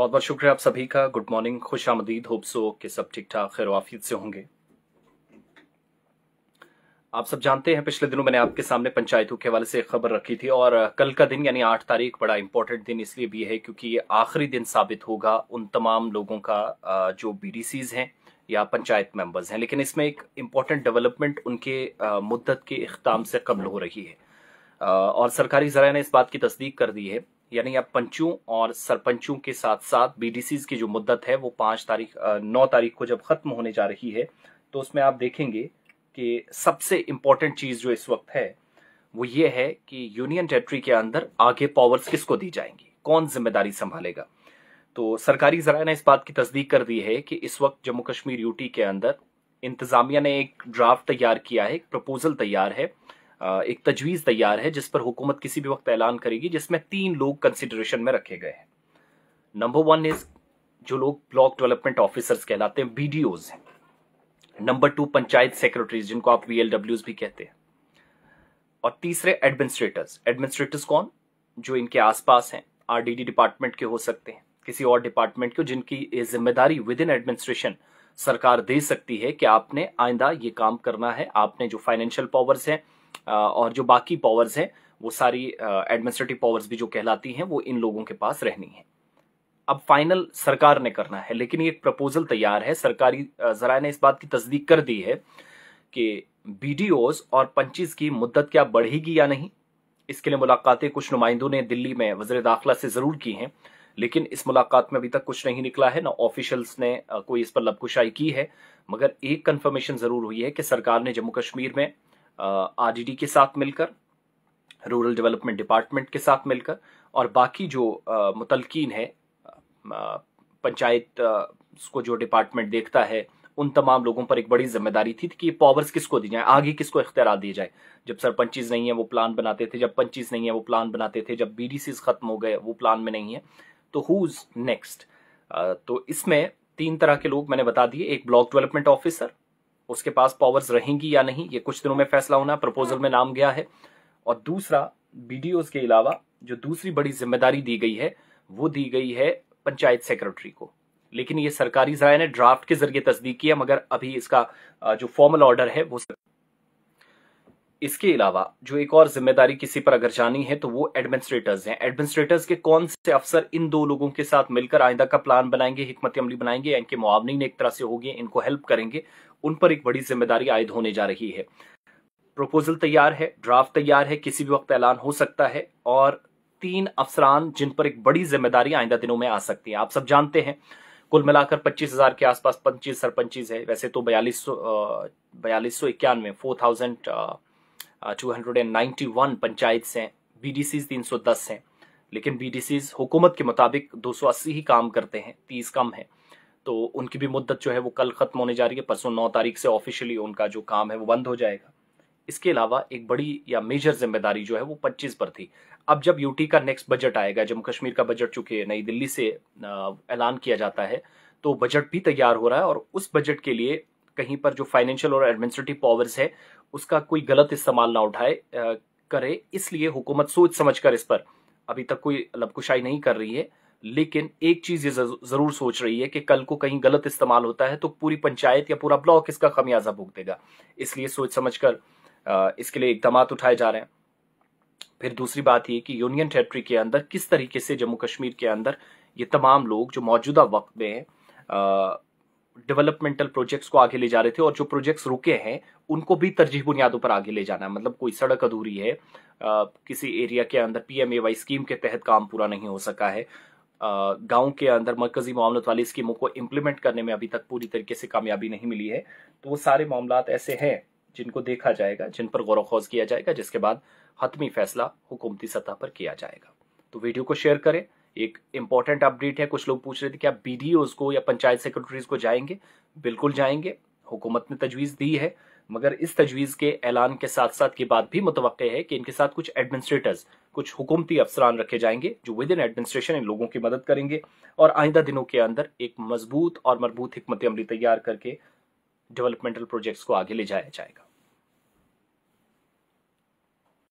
बहुत बहुत शुक्रिया आप सभी का गुड मॉर्निंग खुश आमदीद होप के सब ठीक ठाक खैर वाफियत से होंगे आप सब जानते हैं पिछले दिनों मैंने आपके सामने पंचायतों के हवाले से एक खबर रखी थी और कल का दिन यानी आठ तारीख बड़ा इंपॉर्टेंट दिन इसलिए भी है क्योंकि ये आखिरी दिन साबित होगा उन तमाम लोगों का जो बी हैं या पंचायत मेंबर्स हैं लेकिन इसमें एक इम्पॉर्टेंट डेवलपमेंट उनके मुद्दत के अख्ताम से कबल हो रही है और सरकारी जरा ने इस बात की तस्दीक कर दी है यानी अब पंचों और सरपंचों के साथ साथ बीडीसीज की जो मुद्दत है वो पांच तारीख नौ तारीख को जब ख़त्म होने जा रही है तो उसमें आप देखेंगे कि सबसे इंपॉर्टेंट चीज़ जो इस वक्त है वो ये है कि यूनियन टेरिटरी के अंदर आगे पावर्स किसको दी जाएंगी कौन जिम्मेदारी संभालेगा तो सरकारी जरा ने इस बात की तस्दीक कर दी है कि इस वक्त जम्मू कश्मीर यूटी के अंदर इंतजामिया ने एक ड्राफ्ट तैयार किया है एक प्रपोजल तैयार है एक तजवीज़ तैयार है जिस पर हुकूमत किसी भी वक्त ऐलान करेगी जिसमें तीन लोग कंसिडरेशन में रखे गए हैं नंबर वन इज जो लोग ब्लॉक डेवलपमेंट ऑफिसर्स कहलाते हैं बी हैं नंबर टू पंचायत सेक्रेटरीज जिनको आप वी भी कहते हैं और तीसरे एडमिनिस्ट्रेटर्स एडमिनिस्ट्रेटर्स कौन जो इनके आसपास हैं आरडीडी डिपार्टमेंट के हो सकते हैं किसी और डिपार्टमेंट के जिनकी जिम्मेदारी विद इन एडमिनिस्ट्रेशन सरकार दे सकती है कि आपने आइंदा ये काम करना है आपने जो फाइनेंशियल पावर्स हैं और जो बाकी पावर्स हैं वो सारी एडमिनिस्ट्रेटिव पावर्स भी जो कहलाती हैं वो इन लोगों के पास रहनी है अब फाइनल सरकार ने करना है लेकिन एक प्रपोजल तैयार है सरकारी जरा ने इस बात की तस्दीक कर दी है कि बी और पंचीज की मुद्दत क्या बढ़ेगी या नहीं इसके लिए मुलाकातें कुछ नुमाइंदों ने दिल्ली में वजर दाखिला से ज़रूर की हैं लेकिन इस मुलाकात में अभी तक कुछ नहीं निकला है ना ऑफिशियल्स ने कोई इस पर लबकुशाई की है मगर एक कंफर्मेशन ज़रूर हुई है कि सरकार ने जम्मू कश्मीर में आरडीडी के साथ मिलकर रूरल डेवलपमेंट डिपार्टमेंट के साथ मिलकर और बाकी जो मुतलकिन है पंचायत को जो डिपार्टमेंट देखता है उन तमाम लोगों पर एक बड़ी जिम्मेदारी थी कि ये पावर्स किसको दी जाए आगे किसको इख्तियार दिए जाए जब सरपंचीज नहीं है वो प्लान बनाते थे जब पंचीज नहीं है वो प्लान बनाते थे जब बी खत्म हो गए वो प्लान में नहीं है तो हु नेक्स्ट तो इसमें तीन तरह के लोग मैंने बता दिए एक ब्लॉक डेवलपमेंट ऑफिसर उसके पास पावर्स रहेंगी या नहीं ये कुछ दिनों में फैसला होना प्रपोजल में नाम गया है और दूसरा बी के अलावा जो दूसरी बड़ी जिम्मेदारी दी गई है वो दी गई है पंचायत सेक्रेटरी को लेकिन ये सरकारी जराये ने ड्राफ्ट के जरिए तस्दीक किया मगर अभी इसका जो फॉर्मल ऑर्डर है वो सर... इसके अलावा जो एक और जिम्मेदारी किसी पर अगर जानी है तो वो एडमिनिस्ट्रेटर्स हैं एडमिनिस्ट्रेटर्स के कौन से अफसर इन दो लोगों के साथ मिलकर आइंदा का प्लान बनाएंगे हिकमत अमली बनाएंगे इनके मुआवनी एक तरह से होगी इनको हेल्प करेंगे उन पर एक बड़ी जिम्मेदारी आयद होने जा रही है प्रपोजल तैयार है ड्राफ्ट तैयार है किसी भी वक्त ऐलान हो सकता है और तीन अफसरान जिन पर एक बड़ी जिम्मेदारी आइंदा दिनों में आ सकती है आप सब जानते हैं कुल मिलाकर पच्चीस हजार के आसपास पंचीस सरपंचीज है वैसे तो बयालीस सौ बयालीस सौ इक्यानवे four thousand two hundred and ninety one panchayat हैं बी डी सी तीन सौ दस हैं लेकिन बी डी सीज हुकूमत के मुताबिक दो सौ अस्सी ही काम करते हैं तीस कम है तो उनकी भी मुद्दत जो है वो कल ख़त्म होने जा रही है परसों नौ तारीख से ऑफिशियली उनका जो काम है वो बंद हो जाएगा इसके अलावा एक बड़ी या मेजर जिम्मेदारी जो है वो 25 पर थी अब जब यूटी का नेक्स्ट बजट आएगा जम्मू कश्मीर का बजट चूंकि नई दिल्ली से ऐलान किया जाता है तो बजट भी तैयार हो रहा है और उस बजट के लिए कहीं पर जो फाइनेंशियल और एडमिनिस्ट्रेटिव पावर्स है उसका कोई गलत इस्तेमाल ना उठाए करे इसलिए हुकूमत सोच समझ कर इस पर अभी तक कोई लबकुशाई नहीं कर रही है लेकिन एक चीज ये जरूर सोच रही है कि कल को कहीं गलत इस्तेमाल होता है तो पूरी पंचायत या पूरा ब्लॉक इसका खमियाजा भोग देगा इसलिए सोच समझ कर इसके लिए इकदाम उठाए जा रहे हैं फिर दूसरी बात ये कि यूनियन टेरेटरी के अंदर किस तरीके से जम्मू कश्मीर के अंदर ये तमाम लोग जो मौजूदा वक्त में हैं डेवलपमेंटल प्रोजेक्ट्स को आगे ले जा रहे थे और जो प्रोजेक्ट्स रुके हैं उनको भी तरजीह बुनियादों पर आगे ले जाना है मतलब कोई सड़क अधूरी है आ, किसी एरिया के अंदर पीएमएवाई स्कीम के तहत काम पूरा नहीं हो सका है गांव के अंदर मरकजी मामलत वाली स्कीमों को इम्प्लीमेंट करने में अभी तक पूरी तरीके से कामयाबी नहीं मिली है तो वो सारे मामला ऐसे हैं जिनको देखा जाएगा जिन पर गौर खौज किया जाएगा जिसके बाद हतमी फैसला हुकूमती सतह पर किया जाएगा तो वीडियो को शेयर करें एक इम्पॉर्टेंट अपडेट है कुछ लोग पूछ रहे थे कि आप बी को या पंचायत सेक्रेटरीज को जाएंगे बिल्कुल जाएंगे हुकूमत ने तजवीज़ दी है मगर इस तजवीज़ के ऐलान के साथ साथ ये बात भी मुतव है कि इनके साथ कुछ एडमिनिस्ट्रेटर्स कुछ हुकूमती अफसरान रखे जाएंगे जो विद इन एडमिनिस्ट्रेशन इन लोगों की मदद करेंगे और आइंदा दिनों के अंदर एक मजबूत और मरबूत हमत अमली तैयार करके डेवलपमेंटल प्रोजेक्ट्स को आगे ले जाया जाएगा